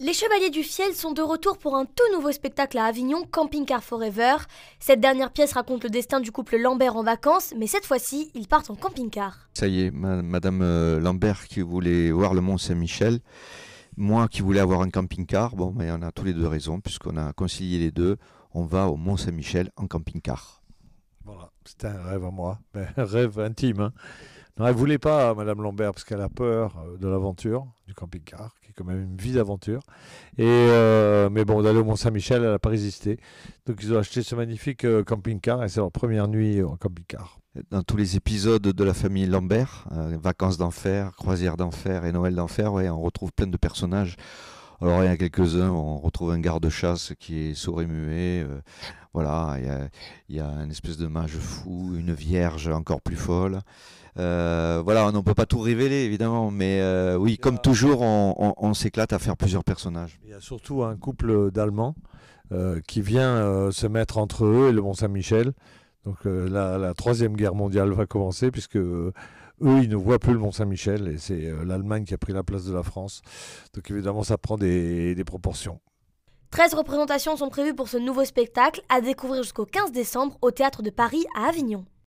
Les Chevaliers du Fiel sont de retour pour un tout nouveau spectacle à Avignon, Camping Car Forever. Cette dernière pièce raconte le destin du couple Lambert en vacances, mais cette fois-ci, ils partent en camping-car. Ça y est, Madame euh, Lambert qui voulait voir le Mont Saint-Michel, moi qui voulais avoir un camping-car, bon, mais on a tous les deux raison, puisqu'on a concilié les deux, on va au Mont Saint-Michel en camping-car. Voilà, c'était un rêve à moi, un rêve intime. Hein. Non, elle voulait pas, Madame Lambert, parce qu'elle a peur euh, de l'aventure, du camping-car, qui est quand même une vie d'aventure. Et euh, mais bon, d'aller au Mont-Saint-Michel, elle n'a pas résisté. Donc ils ont acheté ce magnifique euh, camping-car et c'est leur première nuit en camping-car. Dans tous les épisodes de la famille Lambert, Vacances d'enfer, Croisière d'enfer et Noël d'enfer, on retrouve plein de personnages alors il y a quelques-uns, on retrouve un garde-chasse qui est sourd et muet. Euh, voilà, il y, a, une espèce de mage fou, une vierge encore plus folle. Euh, voilà, on ne peut pas tout révéler évidemment, mais euh, oui, comme toujours, on, s'éclate à faire plusieurs personnages. Il y a surtout un couple d'Allemands qui vient se mettre entre eux et le Mont Saint-Michel. Donc la, troisième guerre mondiale va commencer puisque eux, ils ne voient plus le Mont-Saint-Michel et c'est euh, l'Allemagne qui a pris la place de la France. Donc évidemment, ça prend des, proportions. 13 représentations sont prévues pour ce nouveau spectacle à découvrir jusqu'au 15 décembre au Théâtre de Paris à Avignon.